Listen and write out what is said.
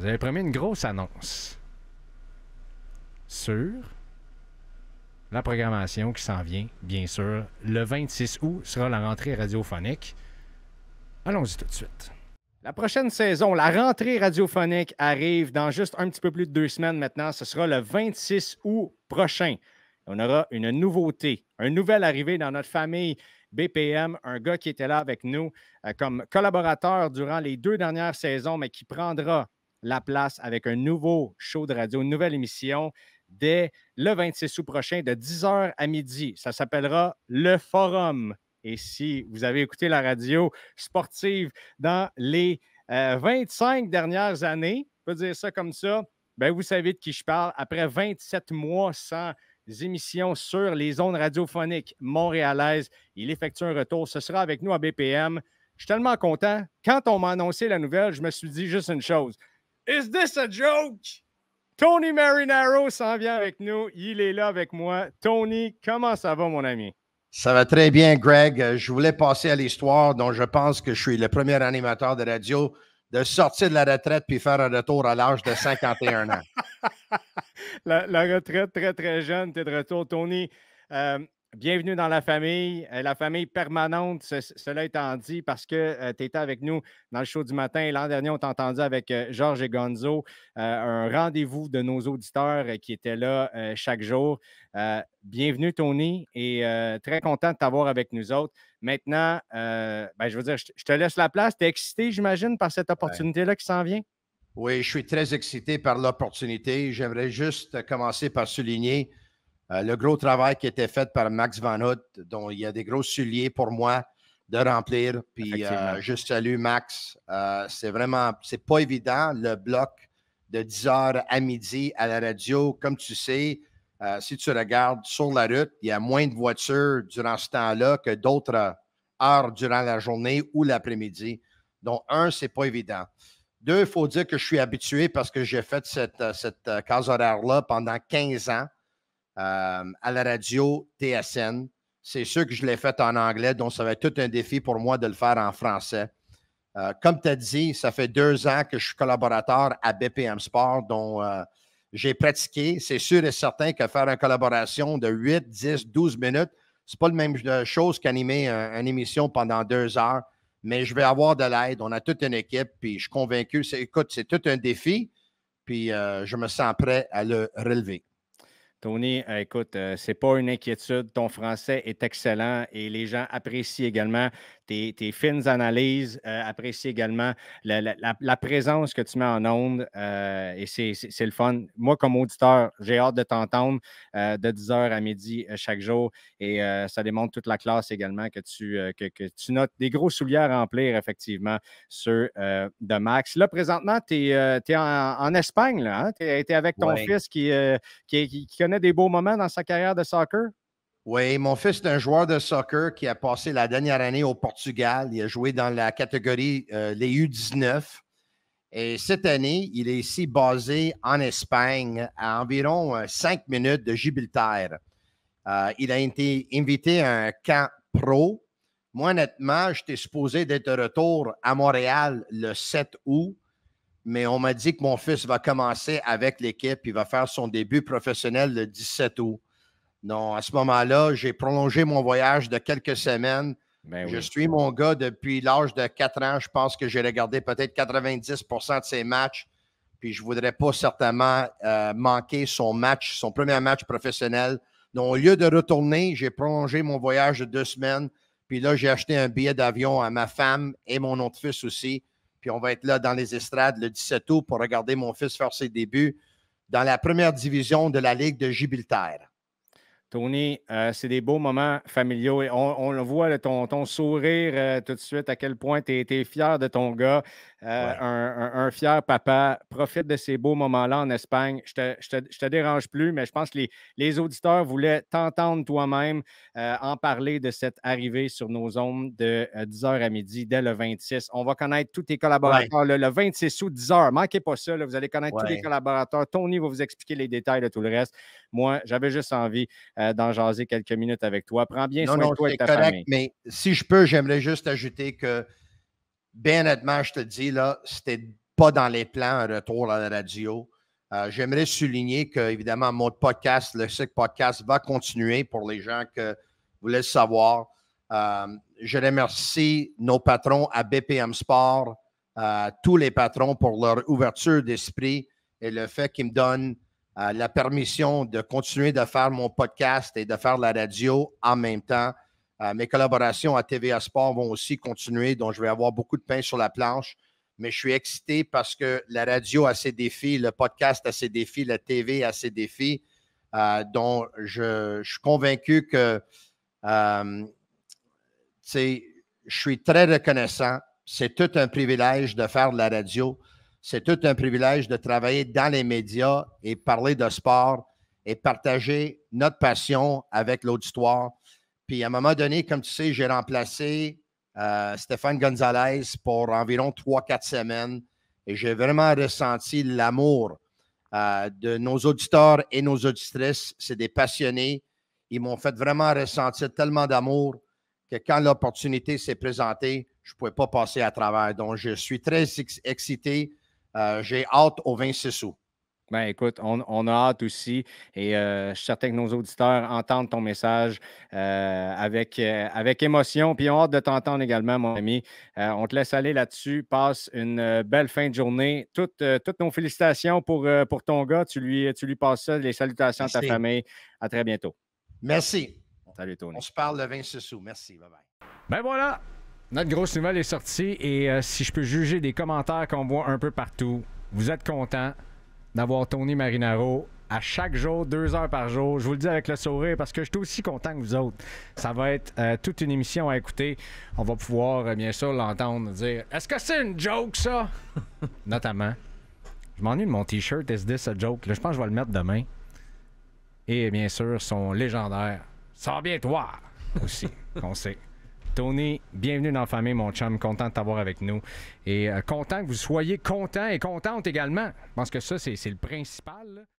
Vous avez promis une grosse annonce sur la programmation qui s'en vient, bien sûr. Le 26 août sera la rentrée radiophonique. Allons-y tout de suite. La prochaine saison, la rentrée radiophonique arrive dans juste un petit peu plus de deux semaines maintenant. Ce sera le 26 août prochain. On aura une nouveauté, un nouvel arrivé dans notre famille BPM, un gars qui était là avec nous euh, comme collaborateur durant les deux dernières saisons, mais qui prendra la place avec un nouveau show de radio, une nouvelle émission dès le 26 août prochain de 10h à midi. Ça s'appellera Le Forum. Et si vous avez écouté la radio sportive dans les 25 euh, dernières années, on peut dire ça comme ça, ben vous savez de qui je parle. Après 27 mois sans émission sur les ondes radiophoniques montréalaises. Il effectue un retour. Ce sera avec nous à BPM. Je suis tellement content. Quand on m'a annoncé la nouvelle, je me suis dit juste une chose. Is this a joke? Tony Marinaro s'en vient avec nous. Il est là avec moi. Tony, comment ça va, mon ami? Ça va très bien, Greg. Euh, je voulais passer à l'histoire, dont je pense que je suis le premier animateur de radio de sortir de la retraite puis faire un retour à l'âge de 51 ans. la, retraite très, très jeune, tu es de retour, Tony. Euh, Bienvenue dans la famille, euh, la famille permanente, cela étant dit, parce que euh, tu étais avec nous dans le show du matin. L'an dernier, on t'a entendu avec euh, Georges et Gonzo, un rendez-vous de nos auditeurs qui étaient là chaque jour. bienvenue, Tony, et très content de t'avoir avec nous autres. Maintenant, ben, je veux dire, je, je, te laisse la place. Tu es excité, j'imagine, par cette opportunité-là qui s'en vient? Oui, je suis très excité par l'opportunité. J'aimerais juste commencer par souligner euh, le gros travail qui a été fait par Max Van Hout, dont il y a des gros souliers pour moi de remplir. Puis euh, je salue Max. Euh, c'est vraiment, c'est pas évident le bloc de 10h à midi à la radio. Comme tu sais, si tu regardes sur la route, il y a moins de voitures durant ce temps-là que d'autres heures durant la journée ou l'après-midi. Donc, un, c'est pas évident. Deux, il faut dire que je suis habitué parce que j'ai fait cette, cette case horaire-là pendant 15 ans. Euh, à la radio TSN. C'est sûr que je l'ai fait en anglais, donc ça va être tout un défi pour moi de le faire en français. Euh, comme tu as dit, ça fait deux ans que je suis collaborateur à BPM Sport, dont euh, j'ai pratiqué. C'est sûr et certain que faire une collaboration de 8, 10, 12 minutes, ce n'est pas la même chose qu'animer une émission pendant deux heures, mais je vais avoir de l'aide. On a toute une équipe, puis je suis convaincu, écoute, c'est tout un défi, puis je me sens prêt à le relever. Tony, euh, écoute, euh, c'est pas une inquiétude. Ton français est excellent et les gens apprécient également tes, fines analyses. Euh, apprécie également la, présence que tu mets en ondes euh, et c'est le fun. Moi, comme auditeur, j'ai hâte de t'entendre euh, de 10h à midi chaque jour et ça démontre toute la classe également que tu, que, notes des gros souliers à remplir, effectivement, ceux de Max. Là, présentement, tu es, en, Espagne, hein? tu es, avec ton fils qui connaît des beaux moments dans sa carrière de soccer. Oui, mon fils est un joueur de soccer qui a passé la dernière année au Portugal. Il a joué dans la catégorie euh, les 19 Et cette année, il est ici basé en Espagne, à environ euh, cinq minutes de Gibraltar. Euh, il a été invité à un camp pro. Moi, honnêtement, j'étais supposé d'être de retour à Montréal le 7 août, mais on m'a dit que mon fils va commencer avec l'équipe. Il va faire son début professionnel le 17 août. Non, à ce moment-là, j'ai prolongé mon voyage de quelques semaines. Ben je suis mon gars depuis l'âge de 4 ans. Je pense que j'ai regardé peut-être 90 de ses matchs. Puis je ne voudrais pas certainement euh, manquer son match, son premier match professionnel. Donc, au lieu de retourner, j'ai prolongé mon voyage de deux semaines. Puis là, j'ai acheté un billet d'avion à ma femme et mon autre fils aussi. Puis on va être là dans les estrades le 17 août pour regarder mon fils faire ses débuts dans la première division de la Ligue de Gibraltar. Tony, euh, c'est des beaux moments familiaux. Et on, le voit, ton, sourire euh, tout de suite, à quel point tu es, fier de ton gars. Euh, un, fier papa, profite de ces beaux moments-là en Espagne. Je te, te, dérange plus, mais je pense que les, auditeurs voulaient t'entendre toi-même euh, en parler de cette arrivée sur nos ondes de 10h euh, à midi dès le 26. On va connaître tous tes collaborateurs le 26 août, 10h. Manquez pas ça, vous allez connaître tous les collaborateurs. Tony va vous expliquer les détails de tout le reste. Moi, j'avais juste envie d'en jaser quelques minutes avec toi. Prends bien soin de toi et ta famille. Mais si je peux, j'aimerais juste ajouter que bien honnêtement, je te dis, là, c'était pas dans les plans un retour à la radio. Euh, j'aimerais souligner que, évidemment, mon podcast, le cycle podcast, va continuer pour les gens que voulaient savoir. Euh, je remercie nos patrons à BPM Sport, euh, tous les patrons pour leur ouverture d'esprit et le fait qu'ils me donnent la permission de continuer de faire mon podcast et de faire la radio en même temps. Euh, mes collaborations à TVA Sport vont aussi continuer, donc je vais avoir beaucoup de pain sur la planche. Mais je suis excité parce que la radio a ses défis, le podcast a ses défis, la TV a ses défis. Euh, dont je, suis convaincu que euh, je suis très reconnaissant. C'est tout un privilège de faire de la radio. C'est tout un privilège de travailler dans les médias et parler de sport et partager notre passion avec l'auditoire. Puis à un moment donné, comme tu sais, j'ai remplacé euh, Stéphane Gonzalez pour environ 3-4 semaines et j'ai vraiment ressenti l'amour euh, de nos auditeurs et nos auditrices. C'est des passionnés. Ils m'ont fait vraiment ressentir tellement d'amour que quand l'opportunité s'est présentée, je ne pouvais pas passer à travers. Donc, je suis très excité. Euh, j'ai hâte au 26 août. Ben écoute, on, a hâte aussi et euh, je suis certain que nos auditeurs entendent ton message euh, avec, euh, avec émotion. Puis on a hâte de t'entendre également, mon ami. on te laisse aller là-dessus. Passe une belle fin de journée. Toutes, toutes nos félicitations pour, pour ton gars. Tu lui, tu lui passes ça, les salutations à ta famille. À très bientôt. Merci. Salut Tony. On se parle le 26 août. Merci. Bye bye. Ben voilà, notre grosse nouvelle est sortie et si je peux juger des commentaires qu'on voit un peu partout, vous êtes contents d'avoir Tony Marinaro à chaque jour, deux heures par jour. Je vous le dis avec le sourire parce que je suis aussi content que vous autres. Ça va être euh, toute une émission à écouter. On va pouvoir, euh, bien sûr, l'entendre dire Est-ce que c'est une joke, ça Notamment. Je m'ennuie de mon t-shirt this ce joke. je pense que je vais le mettre demain. Et bien sûr, son légendaire. Sans bien toi aussi, qu'on sait. Tony, bienvenue dans la famille, mon chum. Content de t'avoir avec nous. Et euh, content que vous soyez content et contente également. Parce que ça, c'est le principal.